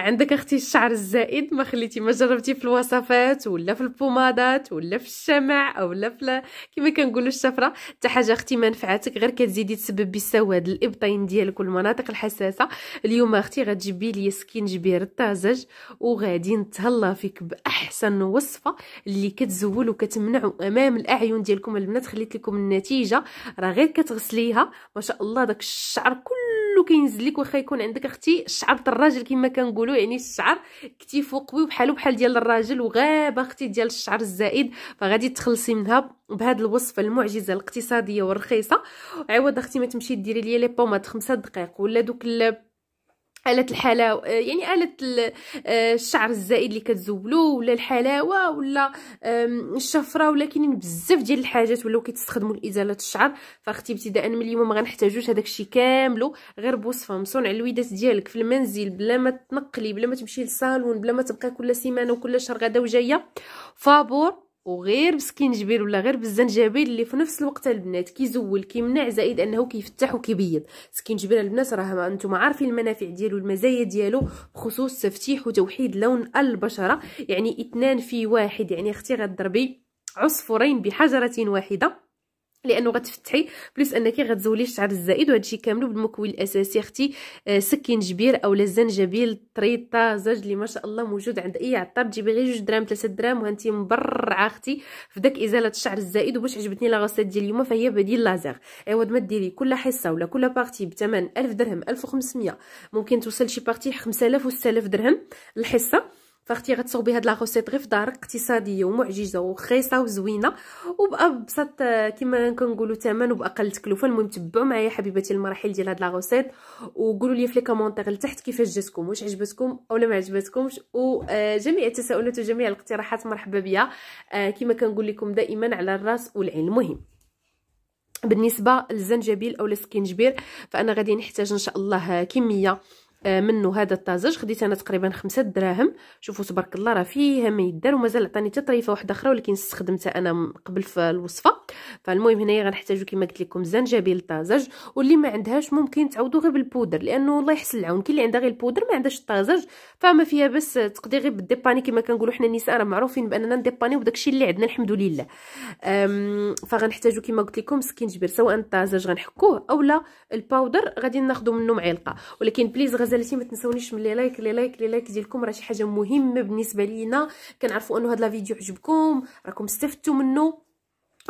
عندك اختي الشعر الزائد ما خليتي ما جربتي في الوصفات ولا في البومادات ولا في الشمع او لا في كما كنقولوا الشفره حتى حاجه اختي ما نفعتك غير كتزيدي تسبب بالسواد الابطين ديالك والمناطق الحساسه اليوم اختي غتجيبي لي سكينجبير الطازج وغادي نتهلا فيك باحسن وصفه اللي كتزول وكتمنع امام الاعين ديالكم البنات خليت لكم النتيجه راه غير كتغسليها ما شاء الله داك الشعر كله كينزل لك واخا يكون عندك اختي شعر الراجل كما كنقول كنقولوا يعني الشعر كتيفو قوي وبحالو بحال ديال الراجل وغابه اختي ديال الشعر الزائد فغادي تخلصي منها بهاد الوصفه المعجزه الاقتصاديه والرخيصه عوض اختي ما تمشي ديري ليا لي بوماد 5 دقائق ولا دوك آلة الحلاوة آه، يعني آلة آه، الشعر الزائد اللي كتزولو ولا الحلاوة ولا الشفرة ولا كاينين بزاف ديال الحاجات ولاو كيتستخدموا لإزالة الشعر فاختي ابتداء من اليوم ما غنحتاجوش هذاك الشيء كاملو غير بوصفة مصونع الويدات ديالك في المنزل بلا ما تنقلي بلا ما تمشي للصالون بلا ما تبقى كل سيمانة وكل شهر غدا وجاية فابور وغير بسكينجبير ولا غير بالزنجبيل اللي في نفس الوقت البنات كيزول كيمنع زائد انه كيفتح وكيبيض سكينجبير البنات راه انتم عارفين المنافع ديالو المزايا ديالو بخصوص تفتيح وتوحيد لون البشره يعني اثنان في واحد يعني اختي غتضربي عصفورين بحجره واحده لانه غتفتحي بلس انك غتزولي الشعر الزائد وهذا الشيء كامل بالمكون الاساسي اختي آه، سكنجبير اولا الزنجبيل طريطه زوج اللي ما شاء الله موجود عند اي عطار تجيبي غير 2 درهم 3 درهم وانت مبرعه اختي في داك ازاله الشعر الزائد وباش عجبتني لا غوسيت ديال اليوم فهي بديل لازر ايوا ما ديري كل حصه ولا كل بارتي بثمن 1000 درهم 1500 ممكن توصل شي بارتي 5000 و 6000 درهم الحصه فاختي غتصوبي هاد لا غوسيت غير في دارك اقتصاديه ومعجزه ورخيصه وزوينه وبابسط آه، كما كنقولوا ثمن وباقل تكلفه المهم تبعوا معايا حبيباتي المراحل ديال هاد لا غوسيت وقولوا لي في لي كومونتير لتحت كيفاش جاتكم واش عجبتكم اولا ما عجبتكمش وجميع آه، التساؤلات وجميع الاقتراحات مرحبا بها آه، كما كنقول لكم دائما على الراس والعين المهم بالنسبه للزنجبيل او السكنجبير فانا غادي نحتاج ان شاء الله كميه آه، منه هذا الطازج خديت انا تقريبا خمسة دراهم شوفوا تبارك الله راه فيه ما يدار ومازال عطاني حتى طريفه واحده اخرى ولكن استخدمتها انا قبل في الوصفه فالمهم هنايا غنحتاجو كما قلت لكم زنجبيل طازج واللي ما عندهاش ممكن تعوضو غير بالبودر لانه الله يحسن العون كي اللي عندها غير البودر ما عندهاش الطازج فما فيها بس تقدري غير بالديباني كما كنقولو حنا النساء راه معروفين باننا نديباني وداكشي اللي عندنا الحمد لله فغنحتاجو كما قلت لكم سكينجبير سواء الطازج غنحكوه اولا الباودر غادي ناخذو منه معلقه ولكن بليز غزالتي ما تنساونيش من لي لايك لي لايك لي لايك ديالكم راه شي حاجه مهمه بالنسبه لينا كنعرفوا انه هاد لا فيديو عجبكم راكم استفدتوا منه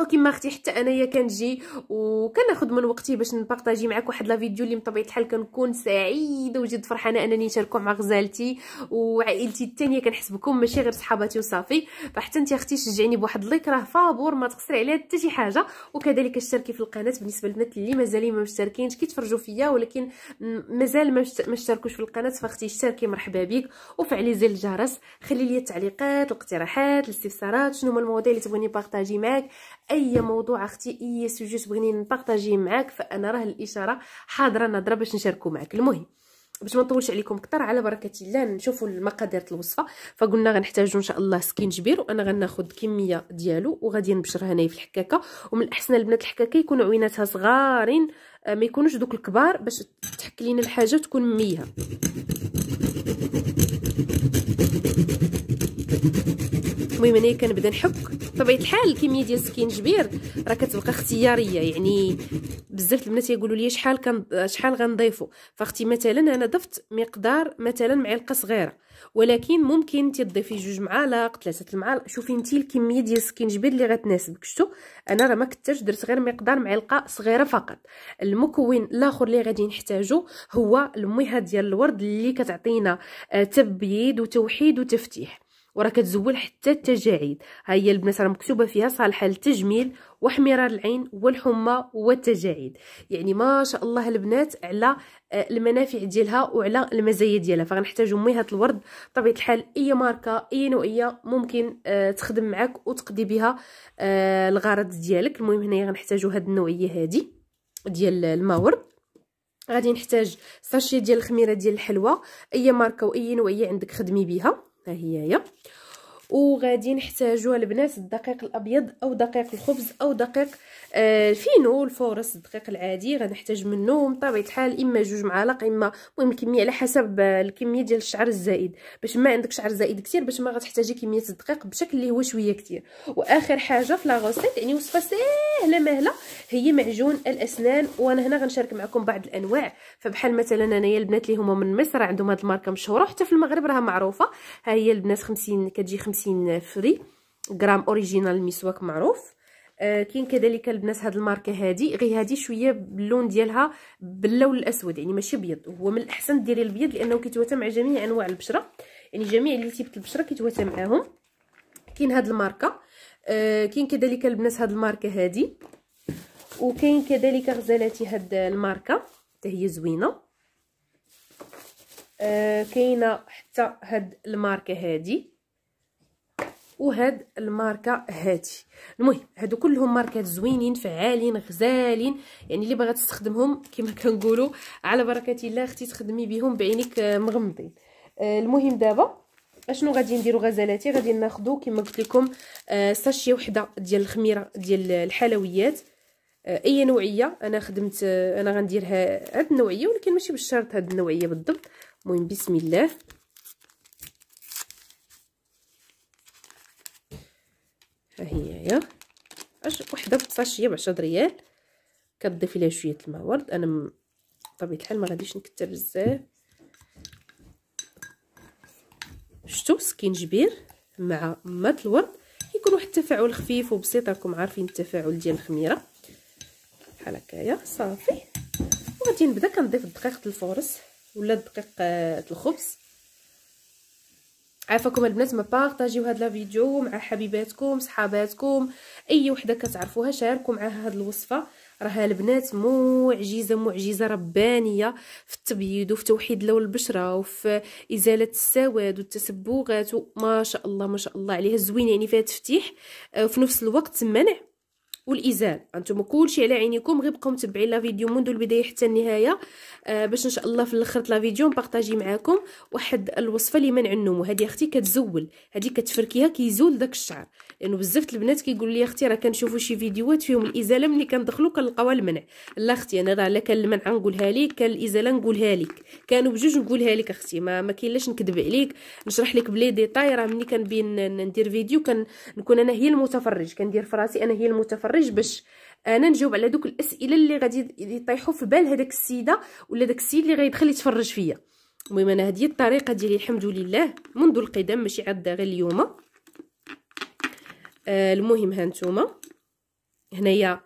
وكما اختي حتى انايا كنجي وكناخذ من وقتي باش نبارطاجي معك واحد لا فيديو اللي بطبيعه الحال كنكون سعيده وجد فرحانه انني نشاركو مع غزالتي وعائلتي الثانيه كنحس بكم ماشي غير صحاباتي وصافي فحتى انت اختي شجعيني بواحد لايك راه فابور ما تقصري عليها حتى شي حاجه وكذلك اشتركي في القناه بالنسبه للبنات اللي مازال ما مشتركينش كيتفرجوا فيا ولكن مازال ما مشتركوش في القناه فاختي اشتركي مرحبا بك وفعلي زر الجرس خلي لي التعليقات الاقتراحات الاستفسارات شنو هما المواضيع اللي تبغيني بارطاجي معاك اي موضوع اختي اي سوجي تبغيني نبارطاجيه معاك فانا راه الاشاره حاضره ناضره باش نشاركو معاك المهم باش ما نطولش عليكم كتر على بركه الله نشوفوا المقادير الوصفه فقلنا غنحتاجوا ان شاء الله سكينجبير وانا غناخد كميه ديالو وغادي نبشرها هنايا في الحكاكه ومن الاحسن البنات الحكاكه يكونوا عويناتها صغارين آه، ما يكونوش دوك الكبار باش تحك لينا الحاجه تكون ميه المهم انايا كنبدا نحك بطبيعه الحال الكميه ديال السكينجبير راه كتبقى اختياريه يعني بزاف البنات يقولوا لي شحال كان شحال غنضيفو فاختي مثلا انا ضفت مقدار مثلا معلقه صغيره ولكن ممكن انت تضيفي جوج معالق ثلاثه المعالق شوفي انت الكميه ديال السكينجبير اللي غتناسبك شتو انا راه ما كثرش درت غير مقدار معلقه صغيره فقط المكون الاخر اللي غادي نحتاجو هو المهه ديال الورد اللي كتعطينا آه، تبييض وتوحيد وتفتيح وراه كتزول حتى التجاعيد ها هي البنات راه مكتوبه فيها صالحه للتجميل واحمرار العين والحمى والتجاعيد يعني ما شاء الله البنات على آه، المنافع ديالها وعلى المزايا ديالها فغنحتاجوا ميهه الورد بطبيعه الحال اي ماركه اي نوعيه ممكن آه، تخدم معك وتقضي بها آه، الغرض ديالك المهم هنايا غنحتاجوا هاد النوعيه هادي ديال الماورد غادي نحتاج ساشي ديال الخميره ديال الحلوى اي ماركه واي نوعيه عندك خدمي بها فهي وغادي نحتاجو البنات الدقيق الابيض او دقيق الخبز او دقيق آه فينو الفورس الدقيق العادي غنحتاج منه بطبيعه الحال اما جوج معالق اما المهم كميه على حسب آه، الكميه ديال الشعر الزائد باش ما عندك شعر زائد كثير باش ما غتحتاجي كميه الدقيق بشكل اللي هو شويه كثير واخر حاجه في لاغوسيت يعني وصفه سهله مهله هي معجون الاسنان وانا هنا غنشارك معكم بعض الانواع فبحال مثلا انايا البنات اللي هما من مصر عندهم هذه الماركه مشهوره حتى في المغرب راها معروفه ها هي البنات 50 كتجي 50 50 فري غرام اوريجينال المسواك معروف آه، كاين كذلك البنات هاد الماركه هادي غير هادي شويه باللون ديالها باللون الاسود يعني ماشي ابيض هو من الاحسن ديري البيض لانه كيتواتى مع جميع انواع البشره يعني جميع اللي تيبت البشره كيتواتى معاهم كاين هاد الماركه آه، كاين كذلك البنات هاد الماركه هادي وكاين كذلك غزالاتي هاد الماركه حتى هي زوينه آه، كاينه حتى هاد الماركه هادي وهاد الماركه هاتي المهم هادو كلهم ماركات زوينين فعالين غزالين يعني اللي باغا تستخدمهم كما كنقولوا على بركه الله اختي تخدمي بهم بعينك آه، مغمضين آه، المهم دابا اشنو غادي نديرو غزالاتي غادي ناخذو كما قلت لكم آه، ساشيه وحده ديال الخميره ديال الحلويات اي نوعيه انا خدمت انا غنديرها هاد النوعيه ولكن ماشي بالشرط هاد النوعيه بالضبط المهم بسم الله هي أش وحده ب بعشرة ريال كتضيفي ليها شويه الماء ورد انا بطبيعه الحال ما غاديش نكثر بزاف شتو سكينجبير مع ماء الورد يكون واحد التفاعل خفيف وبسيط راكم عارفين التفاعل ديال الخميره بحال هكايا صافي وغادي نبدا كنضيف الدقيق الفورس ولا دقيق آه، الخبز عافاكم البنات ما بارطاجيو هاد لا فيديو مع حبيباتكم صحاباتكم اي وحده كتعرفوها شاركوا معاها هاد الوصفه راها البنات معجزه معجزه ربانيه في التبييض وفي توحيد لون البشره وفي ازاله السواد والتسبغات ما شاء الله ما شاء الله عليها زوين يعني فيها تفتيح وفي آه، نفس الوقت منع والازال انتم كلشي على عينيكم غير بقاو متبعين لا فيديو منذ البدايه حتى النهايه آه باش ان شاء الله في الاخر لا فيديو نبارطاجي معاكم واحد الوصفه لمنع النمو هذه اختي كتزول هذه كتفركيها كيزول داك الشعر لانه بزاف البنات كيقولوا لي اختي راه كنشوفوا شي فيديوهات فيهم الازاله ملي كندخلوا كنلقاو المنع لا اختي انا راه لا كان المنع نقولها لك كان الازاله نقولها لك كانوا بجوج نقولها لك اختي ما ما كاينلاش نكذب عليك نشرح لك بلي ديطاي راه ملي كنبين ندير فيديو كنكون انا هي المتفرج كندير في راسي انا هي المتفرج باش انا نجاوب على دوك الاسئله اللي غادي يطيحوا في بال هذاك السيده ولا داك السيد اللي غيدخل يتفرج فيا المهم انا هذه الطريقه ديالي الحمد لله منذ القدم ماشي عاد غير اليوم آه المهم هانتوما هنايا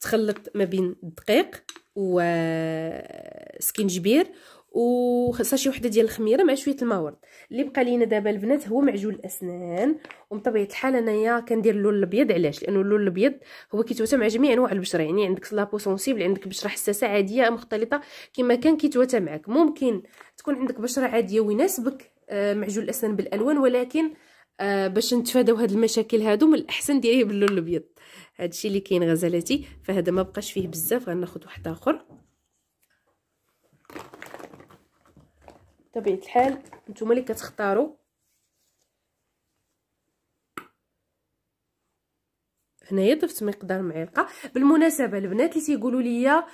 تخلط ما بين الدقيق وسكينجبير آه، شي وحده ديال الخميره مع شويه الماء ورد اللي بقى لينا دابا البنات هو معجون الاسنان ومطبيعه الحال انايا كندير اللون الابيض علاش لانه اللون الابيض هو كيتواتى مع جميع انواع البشره يعني عندك لابو سونسيبل عندك بشره حساسه عاديه مختلطه كما كان كيتواتى معك ممكن تكون عندك بشره عاديه ويناسبك آه، معجون الاسنان بالالوان ولكن آه باش نتفاداو هاد المشاكل هادو من الاحسن ديريه باللون الابيض هادشي اللي كاين غزالاتي فهذا ما بقاش فيه بزاف غناخذ واحد اخر طبيعه الحال نتوما اللي كتختاروا هنايا ضفت مقدار معلقه بالمناسبه البنات اللي تيقولوا لي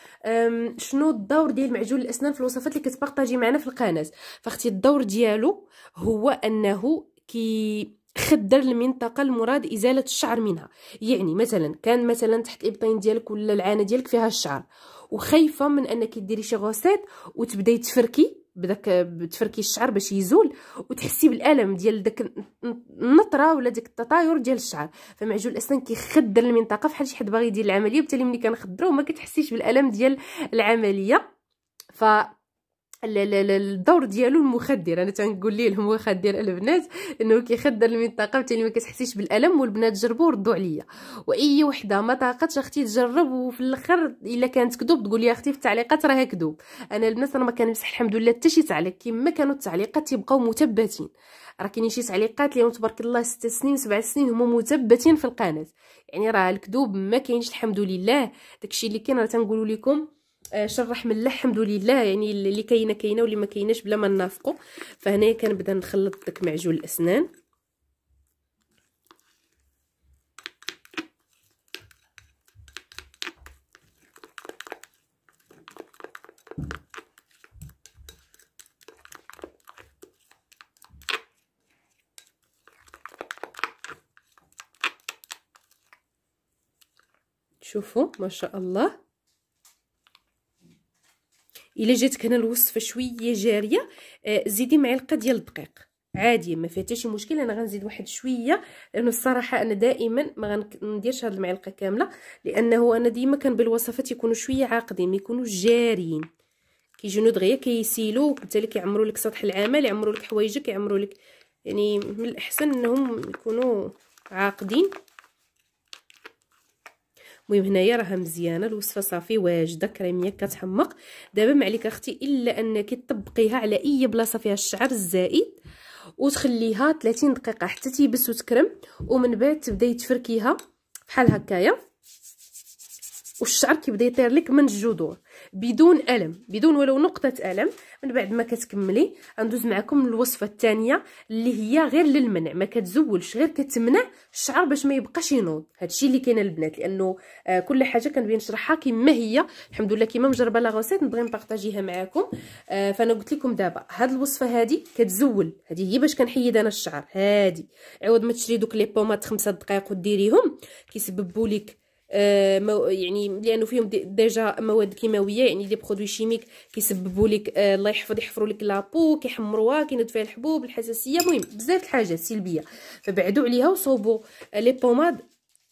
شنو الدور ديال معجون الاسنان في الوصفات اللي كتبارطاجي معنا في القناه فاختي الدور ديالو هو انه كي خدر المنطقة المراد إزالة الشعر منها يعني مثلا كان مثلا تحت الإبطين ديالك ولا العانة ديالك فيها الشعر وخايفة من أنك ديري شي غوسيت وتبداي تفركي بداك تفركي الشعر باش يزول وتحسي بالالم ديال داك النطره ولا داك التطاير ديال الشعر فمعجون الاسنان كيخدر المنطقه فحال شي حد باغي يدير العمليه وبالتالي ملي كنخدرو ما كتحسيش بالالم ديال العمليه ف الدور ديالو المخدر انا تنقول ليه المخدر البنات انه كيخدر المنطقه بالتالي ما كتحسيش بالالم والبنات جربوا ردوا عليا واي وحده ما طاقتش اختي تجرب وفي الاخر الا كانت كذوب تقول لي اختي في التعليقات راها كذوب انا البنات انا ما كنمسح الحمد لله حتى شي تعليق كما كانوا التعليقات تيبقاو مثبتين راه كاينين شي تعليقات اليوم تبارك الله ست سنين 7 سنين هما مثبتين في القناه يعني راه الكذوب ما كاينش الحمد لله داكشي اللي كاين راه تنقولوا لكم آه، شرح من اللح الحمد لله يعني اللي كاينه كاينه واللي ما كايناش بلا ما نافقوا فهنايا كنبدا نخلط داك معجون الاسنان شوفوا ما شاء الله الا جاتك هنا الوصفه شويه جاريه آه، زيدي معلقه ديال الدقيق عادي ما فيها حتى مشكل انا غنزيد واحد شويه لانه الصراحه انا دائما ما غنديرش هاد المعلقه كامله لانه انا ديما كان بالوصفات يكونوا شويه عاقدين ما يكونوش جاريين كيجيو دغيا كيسيلو وبالتالي كيعمروا لك سطح العمل يعمروا لك حوايجك يعمروا لك يعني من الاحسن انهم يكونوا عاقدين المهم هنايا راها مزيانه الوصفه صافي واجده كريميه كتحمق دابا ما عليك اختي الا انك تطبقيها على اي بلاصه فيها الشعر الزائد وتخليها 30 دقيقه حتى تيبس وتكرم ومن بعد تبداي تفركيها بحال هكايا والشعر كيبدا يطير لك من الجذور بدون الم بدون ولو نقطه الم من بعد ما كتكملي غندوز معكم للوصفه الثانيه اللي هي غير للمنع ما كتزولش غير كتمنع الشعر باش ما يبقاش ينوض هادشي اللي كاين البنات لانه آه كل حاجه كنبغي نشرحها كما هي الحمد لله كما مجربه لا غوسيت نبغي نبارطاجيها معاكم آه فانا قلت لكم دابا هاد الوصفه هادي كتزول هادي هي باش كنحيد انا الشعر هادي عوض ما تشري دوك لي بومات خمسة دقائق وديريهم كيسببوا لك آه، يعني لانه فيهم ديجا مواد كيماويه يعني دي برودوي شيميك كيسببوا لك آه، الله يحفظ يحفروا لك لابو كيحمروها كينوض فيها الحبوب الحساسيه المهم بزاف الحاجات سلبيه فبعدوا عليها وصوبوا آه، لي بوماد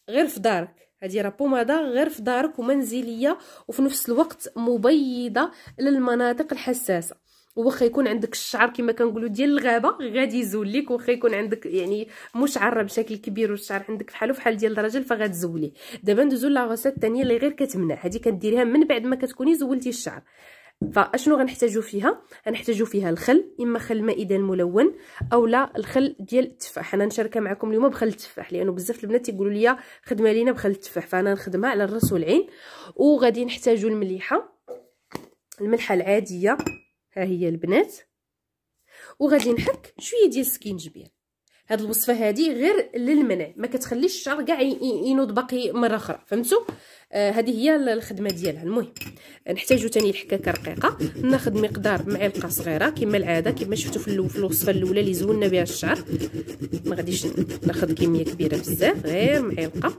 غير في دارك هذه راه بوماده غير في دارك ومنزليه وفي نفس الوقت مبيضه للمناطق الحساسه وخا يكون عندك الشعر كما كنقولوا ديال الغابه غادي يزول لك وخا يكون عندك يعني مشعره بشكل كبير والشعر عندك فحالو فحال ديال الراجل فغتزوليه دابا ندوزو لا غوسيت الثانيه اللي غير كتمنع هذه كديريها من بعد ما كتكوني زولتي الشعر فاشنو غنحتاجو فيها غنحتاجو فيها الخل اما خل مائده الملون اولا الخل ديال التفاح انا نشارك معكم اليوم بخل التفاح لانه بزاف البنات تيقولوا لي خدمه لينا بخل التفاح فانا نخدمها على الراس والعين وغادي نحتاجو المليحه الملحه العاديه هي البنات وغادي نحك شويه ديال السكينجبير هاد الوصفه هادي غير للمنع ما كتخليش الشعر كاع ينوض باقي مره اخرى فهمتوا آه هذه هي الخدمه ديالها المهم نحتاجو تاني الحكاكه رقيقه ناخذ مقدار معلقه صغيره كما العاده كما شفتوا في الوصفه الاولى اللي زولنا بها الشعر ما غاديش ناخذ كميه كبيره بزاف غير معلقه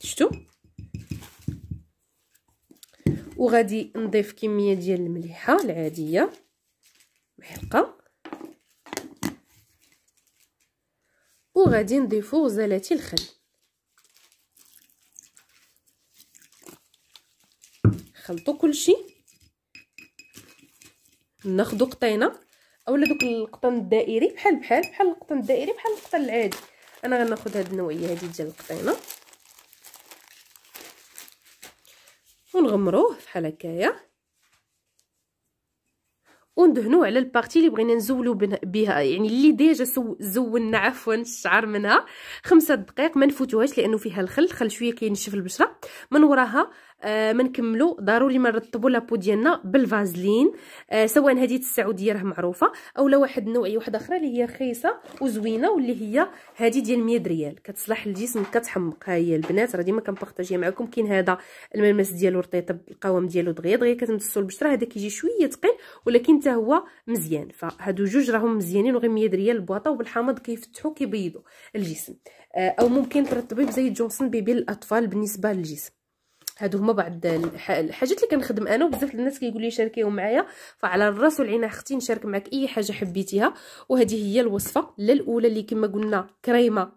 شفتوا وغادي نضيف كميه ديال المليحه العاديه محلقه وغادي نضيفو زلاتي الخل نخلطو كلشي ناخدو قطينه اولا دوك القطن الدائري بحال بحال بحال القطن الدائري بحال القطن العادي انا غناخد هاد النوعيه هادي ديال القطينه ونغمروه بحال هكايا وندهنوه على البارتي اللي بغينا نزولو بها يعني اللي ديجا زولنا عفوا الشعر منها خمسة دقائق ما نفوتوهاش لانه فيها الخل الخل شويه كينشف البشره من وراها آه، ما نكملوا ضروري ما نرطبوا لابو ديالنا بالفازلين آه سواء هذه السعوديه راه معروفه اولا واحد النوعيه واحده اخرى اللي هي رخيصه وزوينه واللي هي هذه ديال 100 ريال كتصلح للجسم كتحمق ها هي البنات راه ديما كنبارطاجيها معكم كاين هذا الملمس ديالو رطيطب القوام ديالو دغيا دغيا كتمسوا البشره هذا كيجي شويه ثقيل ولكن حتى هو مزيان فهادو جوج راهم مزيانين وغير 100 ريال البواطه وبالحامض كيفتحوا كيبيضوا الجسم آه، او ممكن ترطبيه بزيت جونسون بيبي للاطفال بالنسبه للجسم هادو هما بعض الحاجات اللي كنخدم انا وبزاف الناس كيقول لي شاركيهم معايا فعلى الراس والعين اختي نشارك معك اي حاجه حبيتيها وهذه هي الوصفه لا الاولى اللي كما قلنا كريمه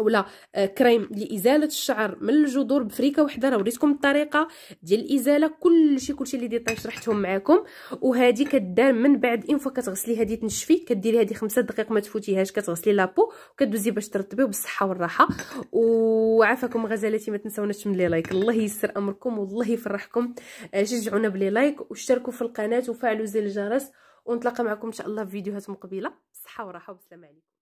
ولا آه، كريم لازاله الشعر من الجذور بفريكه وحده راه وريتكم الطريقه ديال الازاله كلشي كلشي اللي ديطاي شرحتهم معكم وهذه كدار من بعد ان فوا كتغسلي هذه تنشفي كديري هذه خمسة دقائق ما تفوتيهاش كتغسلي لابو وكدوزي باش ترطبي بالصحه والراحه وعافاكم غزالاتي ما تنساوناش لي لايك الله يسر امركم والله يفرحكم آه، شجعونا بلي لايك واشتركوا في القناه وفعلوا زر الجرس ونتلاقى معكم ان شاء الله في فيديوهات مقبله بالصحه والراحه والسلام عليكم